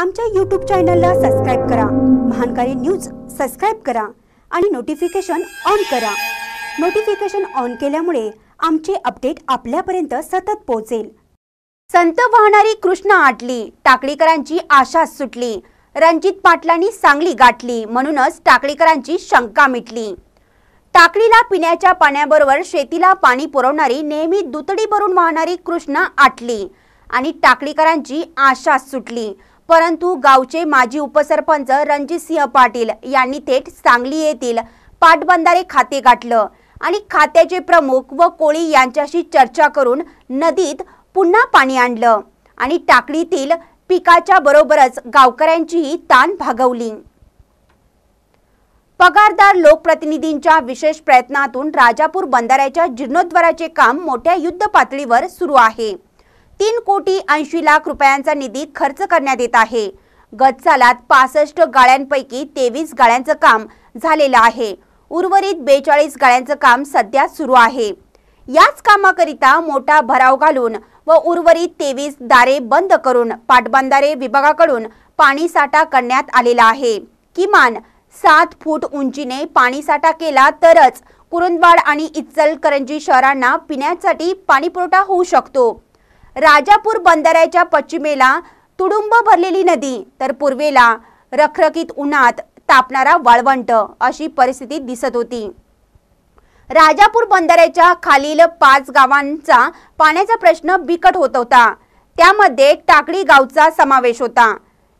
आमच्या यूट्यूब चॅनलला सबस्क्राईब करा महानकारी न्यूज सबस्क्राईब करा आणि नोटिफिकेशन ऑन करा नोटिफिकेशन ऑन केल्यामुळे आमचे अपडेट आपल्यापर्यंत सतत पोहोचेल संत वाहणारी कृष्ण आटली टाकळीकरांची आशा सुटली रणजित पाटलांनी सांगली गाठली म्हणूनच टाकळीकरांची शंका मिटली टाकळीला पिण्याच्या पाण्याबरोबर शेतीला पाणी पुरवणारी नेहमी दुतडी भरून वाहणारी कृष्णा आटली आणि टाकळीकरांची आशा सुटली परंतु गावचे माजी उपसरपंच रणजितसिंह पाटील यांनी थेट सांगली येथील पाटबंधारे खाते गाठलं आणि खात्याचे प्रमुख व कोळी यांच्याशी चर्चा करून नदीत पुन्हा पाणी आणलं आणि टाकळीतील पिकाच्या बरोबरच गावकऱ्यांचीही ताण भागवली पगारदार लोकप्रतिनिधींच्या विशेष प्रयत्नातून राजापूर बंधाऱ्याच्या जीर्णोद्वाराचे काम मोठ्या युद्ध पातळीवर सुरू आहे तीन कोटी ऐंशी लाख रुपयांचा निधी खर्च करण्यात येत आहे गत सालात पासष्ट गाळ्यांपैकी तेवीस गाळ्यांचं काम झालेलं आहे उर्वरित बेचाळीस गाळ्यांचं काम सध्या सुरू आहे याच कामाकरिता मोठा भराव घालून व उर्वरित तेवीस दारे बंद करून पाटबंधारे विभागाकडून पाणीसाठा करण्यात आलेला आहे किमान सात फूट उंचीने पाणीसाठा केला तरच कुरुंदवाड आणि इचलकरंजी शहरांना पिण्यासाठी पाणीपुरवठा होऊ शकतो राजापूर बंदराच्या पश्चिमेला तुडुंब भरलेली नदी तर पूर्वेला रखरखीत उन्हात तापणारा वाळवंट अशी परिस्थिती दिसत होती राजापूर बंदऱ्याच्या खालील पाच गावांचा पाण्याचा प्रश्न बिकट होत होता त्यामध्ये टाकळी गावचा समावेश होता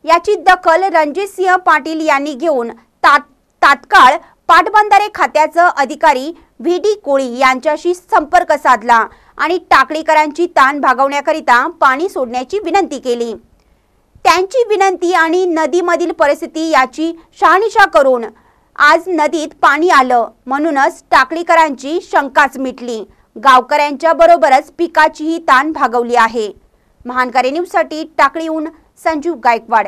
याची दखल रणजितसिंह पाटील यांनी घेऊन तात्काळ पाटबंधारे खात्याचं अधिकारी व्ही डी कोळी यांच्याशी संपर्क साधला आणि टाकळीकरांची ताण भागवण्याकरिता पाणी सोडण्याची विनंती केली त्यांची विनंती आणि नदीमधील परिस्थिती याची शहानिशा करून आज नदीत पाणी आलं म्हणूनच टाकळीकरांची शंकाच मिटली गावकऱ्यांच्या बरोबरच पिकाचीही ताण भागवली आहे महानकारी न्यूजसाठी टाकळीहून संजीव गायकवाड